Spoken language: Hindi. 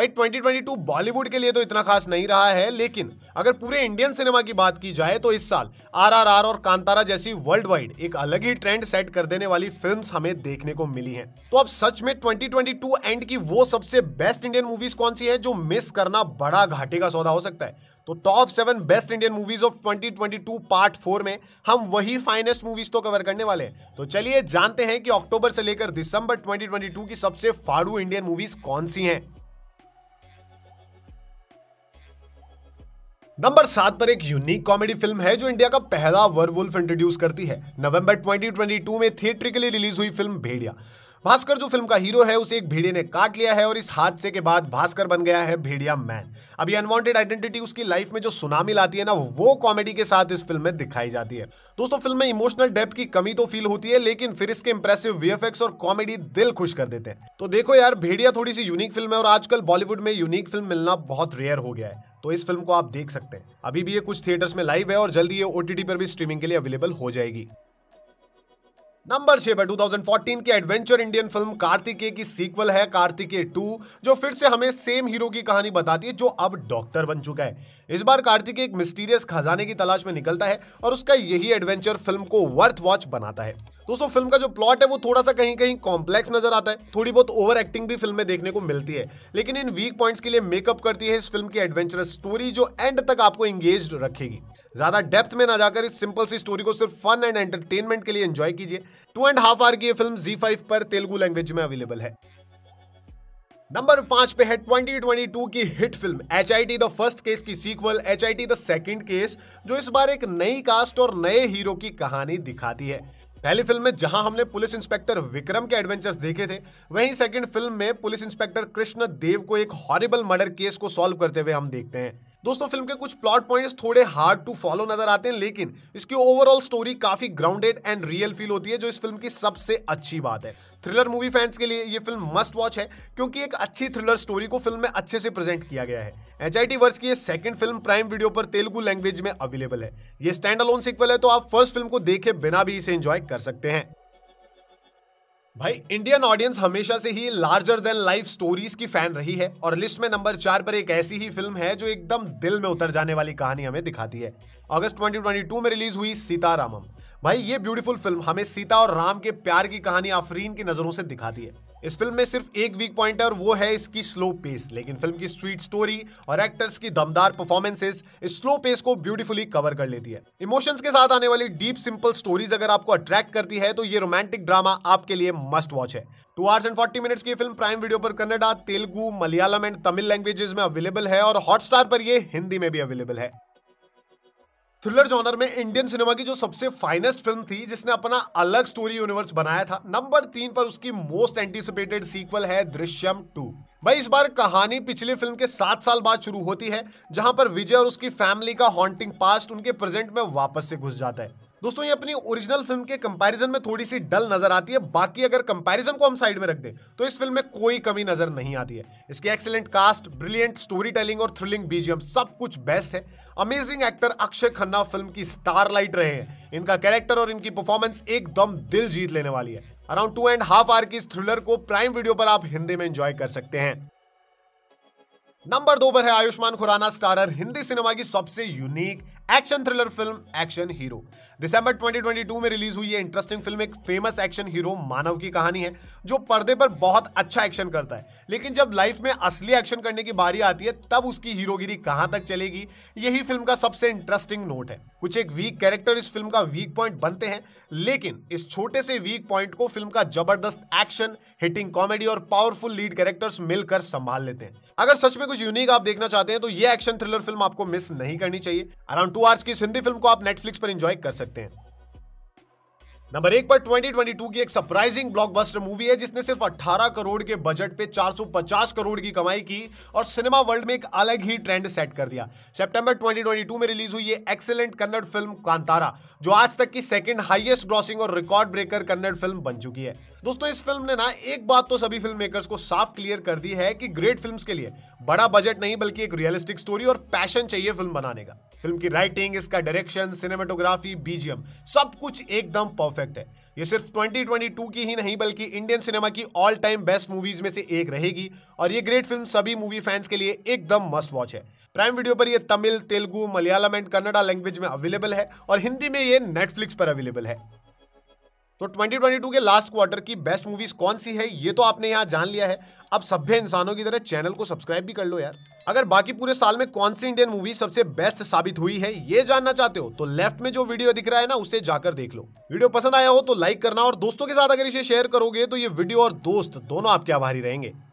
भाई 2022 बॉलीवुड के लिए तो इतना खास नहीं रहा है लेकिन अगर पूरे इंडियन सिनेमा की बात की जाए तो इस साल आरआरआर और कांतारा जैसी वर्ल्ड वाइड एक अलग ही ट्रेंड सेट कर देने वाली फिल्म्स हमें देखने को मिली हैं तो अब सच में 2022 एंड की वो सबसे बेस्ट इंडियन मूवीज कौन सी है जो मिस करना बड़ा घाटे का सौदा हो सकता है तो top seven best Indian movies of 2022 part four में हम वही फाइनेस्ट मूवीज तो कवर करने वाले हैं तो चलिए जानते हैं कि अक्टूबर से लेकर दिसंबर 2022 की सबसे फाड़ू इंडियन मूवीज कौन सी हैं नंबर सात पर एक यूनिक कॉमेडी फिल्म है जो इंडिया का पहला वर्वुल्फ इंट्रोड्यूस करती है नवंबर 2022 में थिएट्रिकली रिलीज हुई फिल्म भेड़िया भास्कर जो फिल्म का हीरो है उसे एक भेड़िए ने काट लिया है और इस हादसे के बाद भास्कर बन गया है भेड़िया मैन अब ये अनवांटेड आइडेंटिटी उसकी लाइफ में जो सुनामी लाती है ना वो कॉमेडी के साथ इस फिल्म में दिखाई जाती है दोस्तों फिल्म में इमोशनल डेप्थ की कमी तो फील होती है लेकिन फिर इसके इंप्रेसिव वीएफएक्स और कॉमेडी दिल खुश कर देते हैं तो देखो यार भेड़िया थोड़ी सी यूनिक फिल्म है और आजकल बॉलीवुड में यूनिक फिल्म मिलना बहुत रेयर हो गया है तो इस फिल्म को आप देख सकते हैं अभी भी ये कुछ थिएटर्स में लाइव है और जल्दी ये ओटीटी पर भी स्ट्रीमिंग के लिए अवेलेबल हो जाएगी नंबर छह पर 2014 की एडवेंचर इंडियन फिल्म कार्तिकेय की सीक्वल है कार्तिकेय टू जो फिर से हमें सेम हीरो की कहानी बताती है जो अब डॉक्टर बन चुका है इस बार कार्तिकेय एक मिस्टीरियस खजाने की तलाश में निकलता है और उसका यही एडवेंचर फिल्म को वर्थ वॉच बनाता है दोस्तों फिल्म का जो प्लॉट है वो थोड़ा सा कहीं कहीं कॉम्प्लेक्स नजर आता है थोड़ी बहुत ओवर एक्टिंग भी फिल्म में देखने को मिलती है लेकिन इन वीक पॉइंट्स के लिए मेकअप करती है इस फिल्म की एडवेंचरस स्टोरी जो एंड तक आपको एंगेज रखेगी ज्यादा डेप्थ में ना जाकर इस सिंपल सी स्टोरी को सिर्फ फन एंड एंटरटेनमेंट के लिए एंजॉय कीजिए टू एंड हाफ आवर की ये फिल्म जी फाइव पर तेलुगु लैंग्वेज में अवेलेबल है नंबर पांच पे है 2022 की हिट फिल्म H I T the first case की sequel H I T the second case जो इस बार एक नई कास्ट और नए हीरो की कहानी दिखाती है पहली फिल्म में जहां हमने पुलिस इंस्पेक्टर विक्रम के एडवेंचर्स देखे थे वहीं सेकंड फिल्म में पुलिस इंस्पेक्टर कृष्ण देव को एक हॉरिबल मर्डर केस को सॉल्व करते हुए हम देखते हैं दोस्तों फिल्म के कुछ प्लॉट पॉइंट्स थोड़े हार्ड टू फॉलो नजर आते हैं लेकिन इसकी ओवरऑल स्टोरी काफी ग्राउंडेड एंड रियल फील होती है जो इस फिल्म की सबसे अच्छी बात है थ्रिलर मूवी फैंस के लिए ये फिल्म मस्ट वॉच है क्योंकि एक अच्छी थ्रिलर स्टोरी को फिल्म में अच्छे से प्रेजेंट किया गया है एच आई टी वर्ष की सेकंड फिल्म प्राइम वीडियो पर तेलुगु लैंग्वेज में अवेलेबल है ये स्टैंड अलोन सिक्वल है तो आप फर्स्ट फिल्म को देखे बिना भी इसे एंजॉय कर सकते हैं भाई इंडियन ऑडियंस हमेशा से ही लार्जर देन लाइफ स्टोरीज की फैन रही है और लिस्ट में नंबर चार पर एक ऐसी ही फिल्म है जो एकदम दिल में उतर जाने वाली कहानी हमें दिखाती है अगस्त 2022 में रिलीज हुई सीतारामम भाई ये ब्यूटीफुल फिल्म हमें सीता और राम के प्यार की कहानी आफरीन की नजरों से दिखाती है इस फिल्म में सिर्फ एक वीक पॉइंट है और वो है इसकी स्लो पेस लेकिन फिल्म की स्वीट स्टोरी और एक्टर्स की दमदार परफॉर्मेंसेस इस स्लो पेस को ब्यूटीफुली कवर कर लेती है इमोशंस के साथ आने वाली डीप सिंपल स्टोरीज अगर आपको अट्रैक्ट करती है तो ये रोमांटिक ड्रामा आपके लिए मस्ट वॉच है two hours and forty minutes की फिल्म प्राइम वीडियो पर कन्नडा तेलुगु मलयालम एंड तमिल लैंग्वेजेस में अवेलेबल है और हॉटस्टार पर यह हिंदी में भी अवेलेबल है थ्रिलर जॉनर में इंडियन सिनेमा की जो सबसे फाइनेस्ट फिल्म थी जिसने अपना अलग स्टोरी यूनिवर्स बनाया था नंबर तीन पर उसकी मोस्ट एंटिसिपेटेड सीक्वल है दृश्यम टू भाई इस बार कहानी पिछली फिल्म के सात साल बाद शुरू होती है जहां पर विजय और उसकी फैमिली का हॉन्टिंग पास्ट उनके प्रेजेंट में वापस से घुस जाता है दोस्तों ये अपनी ओरिजिनल फिल्म के कंपैरिजन में थोड़ी सी डल नजर आती है बाकी अगर कंपैरिजन को हम साइड में रख दें तो इस फिल्म में कोई कमी नजर नहीं आती है इसकी excellent cast brilliant story telling और थ्रिलिंग बीजीएम सब कुछ बेस्ट है अमेजिंग एक्टर अक्षय खन्ना फिल्म की स्टारलाइट रहे हैं इनका कैरेक्टर और इनकी परफॉर्मेंस एकदम दिल जीत लेने वाली है around two and half hour की इस थ्रिलर को प्राइम वीडियो पर आप हिंदी में एंजॉय कर सकते हैं नंबर दो पर है आयुष्मान खुराना स्टारर हिंदी सिनेमा की सबसे यूनिक एक्शन थ्रिलर फिल्म एक्शन हीरो दिसंबर 2022 में रिलीज हुई ये इंटरेस्टिंग फिल्म एक फेमस एक्शन हीरो मानव की कहानी है जो पर्दे पर बहुत अच्छा एक्शन करता है लेकिन जब लाइफ में असली एक्शन करने की बारी आती है तब उसकी हीरोगिरी कहां तक चलेगी यही फिल्म का सबसे इंटरेस्टिंग नोट है कुछ एक वीक कैरेक्टर इस फिल्म का वीक पॉइंट बनते हैं लेकिन इस छोटे से वीक पॉइंट को फिल्म का जबरदस्त एक्शन हिटिंग कॉमेडी और पावरफुल लीड कैरेक्टर्स मिलकर संभाल लेते हैं अगर सच में कुछ यूनिक आप देखना चाहते हैं तो ये एक्शन थ्रिलर फिल्म आपको मिस नहीं करनी चाहिए अराउंड टू आवर्स की हिंदी फिल्म को आप नेटफ्लिक्स पर एंजॉय कर सकते सकते हैं नंबर एक पर 2022 की एक सरप्राइजिंग ब्लॉकबस्टर मूवी है जिसने सिर्फ 18 करोड़ के बजट पे 450 करोड़ की कमाई की और सिनेमा वर्ल्ड में एक अलग ही ट्रेंड सेट कर दिया सितंबर 2022 में रिलीज हुई ये एक्सेलेंट कन्नड़ फिल्म कांतारा जो आज तक की सेकंड हाईएस्ट ग्रॉसिंग और रिकॉर्ड ब्रेकर कन्नड़ फिल्म बन चुकी है दोस्तों इस फिल्म ने ना एक बात तो सभी फिल्म मेकर्स को साफ क्लियर कर दी है कि ग्रेट फिल्म के लिए बड़ा बजट नहीं बल्कि एक रियलिस्टिक स्टोरी और पैशन चाहिए फिल्म बनाने का फिल्म की राइटिंग इसका डायरेक्शन सिनेमाटोग्राफी बीजीएम सब कुछ एकदम परफेक्ट है ये सिर्फ 2022 की ही नहीं बल्कि इंडियन सिनेमा की ऑल टाइम बेस्ट मूवीज में से एक रहेगी और ये ग्रेट फिल्म सभी मूवी फैंस के लिए एकदम मस्ट वॉच है प्राइम वीडियो पर ये तमिल तेलुगु मलयालम एंड कन्नडा लैंग्वेज में अवेलेबल है और हिंदी में ये नेटफ्लिक्स पर अवेलेबल है तो 2022 के लास्ट क्वार्टर की बेस्ट मूवीज कौन सी है ये तो आपने यहाँ जान लिया है अब सभ्य इंसानों की तरह चैनल को सब्सक्राइब भी कर लो यार अगर बाकी पूरे साल में कौन सी इंडियन मूवी सबसे बेस्ट साबित हुई है ये जानना चाहते हो तो लेफ्ट में जो वीडियो दिख रहा है ना उसे जाकर देख लो वीडियो पसंद आया हो तो लाइक करना और दोस्तों के साथ अगर इसे शेयर करोगे तो ये वीडियो और दोस्त दोनों आपके आभारी रहेंगे